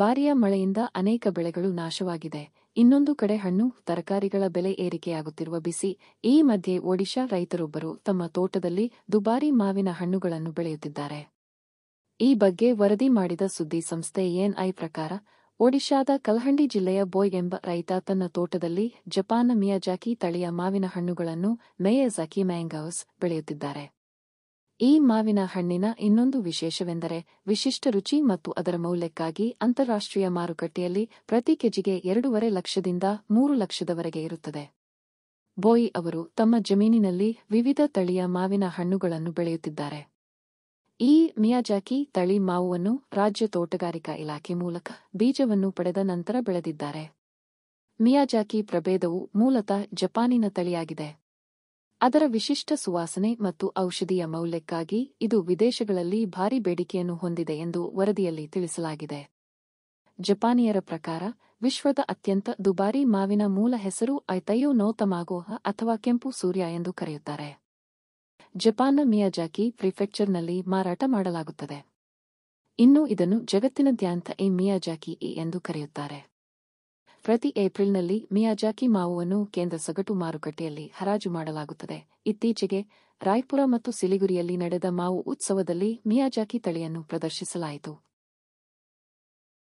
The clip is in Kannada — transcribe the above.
ಭಾರಿಯ ಮಳೆಯಿಂದ ಅನೇಕ ಬೆಳೆಗಳು ನಾಶವಾಗಿದೆ ಇನ್ನೊಂದು ಕಡೆ ಹಣ್ಣು ತರಕಾರಿಗಳ ಬೆಲೆ ಏರಿಕೆಯಾಗುತ್ತಿರುವ ಬಿಸಿ ಈ ಮಧ್ಯೆ ಒಡಿಶಾ ರೈತರೊಬ್ಬರು ತಮ್ಮ ತೋಟದಲ್ಲಿ ದುಬಾರಿ ಮಾವಿನ ಹಣ್ಣುಗಳನ್ನು ಬೆಳೆಯುತ್ತಿದ್ದಾರೆ ಈ ಬಗ್ಗೆ ವರದಿ ಮಾಡಿದ ಸುದ್ದಿ ಸಂಸ್ಥೆ ಎನ್ಐ ಪ್ರಕಾರ ಒಡಿಶಾದ ಕಲಹಂಡಿ ಜಿಲ್ಲೆಯ ಬೋಯ್ ಎಂಬ ರೈತ ತನ್ನ ತೋಟದಲ್ಲಿ ಜಪಾನ್ನ ಮಿಯಾಜಾಕಿ ತಳಿಯ ಮಾವಿನ ಹಣ್ಣುಗಳನ್ನು ಮೇಯಜಾಕಿ ಮ್ಯಾಂಗೌಸ್ ಬೆಳೆಯುತ್ತಿದ್ದಾರೆ ಈ ಮಾವಿನ ಹಣ್ಣಿನ ಇನ್ನೊಂದು ವಿಶೇಷವೆಂದರೆ ವಿಶಿಷ್ಟ ರುಚಿ ಮತ್ತು ಅದರ ಮೌಲ್ಯಕ್ಕಾಗಿ ಅಂತಾರಾಷ್ಟ್ರೀಯ ಮಾರುಕಟ್ಟೆಯಲ್ಲಿ ಪ್ರತಿ ಕೆಜಿಗೆ ಎರಡೂವರೆ ಲಕ್ಷದಿಂದ ಮೂರು ಲಕ್ಷದವರೆಗೆ ಇರುತ್ತದೆ ಬೋಯಿ ಅವರು ತಮ್ಮ ಜಮೀನಿನಲ್ಲಿ ವಿವಿಧ ತಳಿಯ ಮಾವಿನ ಹಣ್ಣುಗಳನ್ನು ಬೆಳೆಯುತ್ತಿದ್ದಾರೆ ಈ ಮಿಯಾಜಾಕಿ ತಳಿ ಮಾವುವನ್ನು ರಾಜ್ಯ ತೋಟಗಾರಿಕಾ ಇಲಾಖೆ ಮೂಲಕ ಬೀಜವನ್ನು ಪಡೆದ ನಂತರ ಬೆಳೆದಿದ್ದಾರೆ ಮಿಯಾಜಾಕಿ ಪ್ರಭೇದವು ಮೂಲತಃ ಜಪಾನಿನ ತಳಿಯಾಗಿದೆ ಅದರ ವಿಶಿಷ್ಟ ಸುವಾಸನೆ ಮತ್ತು ಔಷಧಿಯ ಮೌಲ್ಯಕ್ಕಾಗಿ ಇದು ವಿದೇಶಗಳಲ್ಲಿ ಭಾರಿ ಬೇಡಿಕೆಯನ್ನು ಹೊಂದಿದೆ ಎಂದು ವರದಿಯಲ್ಲಿ ತಿಳಿಸಲಾಗಿದೆ ಜಪಾನಿಯರ ಪ್ರಕಾರ ವಿಶ್ವದ ಅತ್ಯಂತ ದುಬಾರಿ ಮಾವಿನ ಮೂಲ ಹೆಸರು ಐತಯೋ ನೋತಮಾಗೋಹ ಅಥವಾ ಕೆಂಪು ಸೂರ್ಯ ಎಂದು ಕರೆಯುತ್ತಾರೆ ಜಪಾನ್ನ ಮಿಯಾಜಾಕಿ ಪ್ರಿಫೆಕ್ಚರ್ನಲ್ಲಿ ಮಾರಾಟ ಮಾಡಲಾಗುತ್ತದೆ ಇನ್ನು ಇದನ್ನು ಜಗತ್ತಿನ ದ್ಯಾಂಥ ಎ ಮಿಯಾಜಾಕಿ ಎ ಎಂದು ಕರೆಯುತ್ತಾರೆ ಪ್ರತಿ ಏಪ್ರಿಲ್ನಲ್ಲಿ ಮಿಯಾಜಾಕಿ ಮಾವುವನ್ನು ಕೇಂದ್ರ ಸಗಟು ಮಾರುಕಟ್ಟೆಯಲ್ಲಿ ಹರಾಜು ಮಾಡಲಾಗುತ್ತದೆ ಇತ್ತೀಚೆಗೆ ರಾಯ್ಪುರ ಮತ್ತು ಸಿಲಿಗುರಿಯಲ್ಲಿ ನಡೆದ ಮಾವು ಉತ್ಸವದಲ್ಲಿ ಮಿಯಾಜಾಕಿ ತಳಿಯನ್ನು ಪ್ರದರ್ಶಿಸಲಾಯಿತು